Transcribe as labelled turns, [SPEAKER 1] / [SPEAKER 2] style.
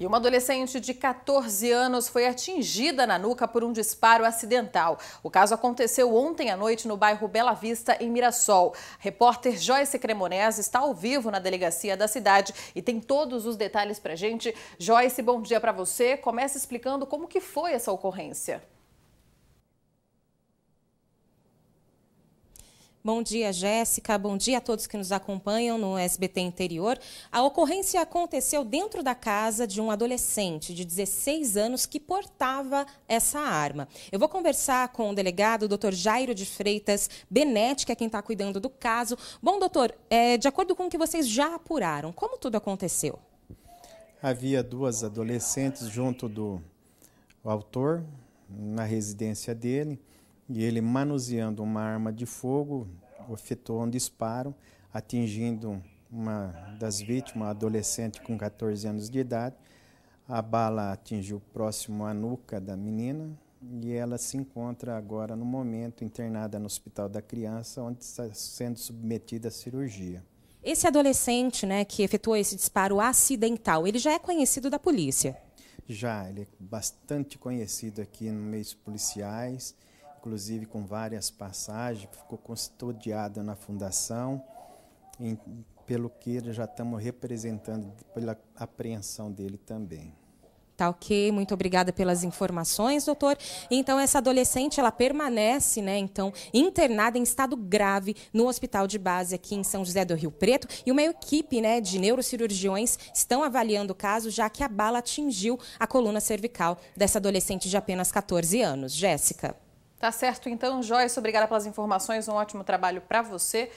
[SPEAKER 1] E uma adolescente de 14 anos foi atingida na nuca por um disparo acidental. O caso aconteceu ontem à noite no bairro Bela Vista, em Mirassol. A repórter Joyce Cremonese está ao vivo na delegacia da cidade e tem todos os detalhes para gente. Joyce, bom dia para você. Começa explicando como que foi essa ocorrência.
[SPEAKER 2] Bom dia, Jéssica. Bom dia a todos que nos acompanham no SBT Interior. A ocorrência aconteceu dentro da casa de um adolescente de 16 anos que portava essa arma. Eu vou conversar com o delegado, o doutor Jairo de Freitas Benetti, que é quem está cuidando do caso. Bom, doutor, é, de acordo com o que vocês já apuraram, como tudo aconteceu?
[SPEAKER 3] Havia duas adolescentes junto do autor na residência dele e ele, manuseando uma arma de fogo, efetuou um disparo, atingindo uma das vítimas, uma adolescente com 14 anos de idade. A bala atingiu próximo à nuca da menina e ela se encontra agora, no momento, internada no Hospital da Criança, onde está sendo submetida à cirurgia.
[SPEAKER 2] Esse adolescente né, que efetuou esse disparo acidental, ele já é conhecido da
[SPEAKER 3] polícia? Já, ele é bastante conhecido aqui no meio policiais inclusive com várias passagens, ficou custodiada na fundação, em, pelo que já estamos representando pela apreensão dele também.
[SPEAKER 2] Tá ok, muito obrigada pelas informações, doutor. Então, essa adolescente, ela permanece, né, então, internada em estado grave no hospital de base aqui em São José do Rio Preto. E uma equipe, né, de neurocirurgiões estão avaliando o caso, já que a bala atingiu a coluna cervical dessa adolescente de apenas 14 anos. Jéssica.
[SPEAKER 1] Tá certo, então, Joyce, obrigada pelas informações, um ótimo trabalho para você.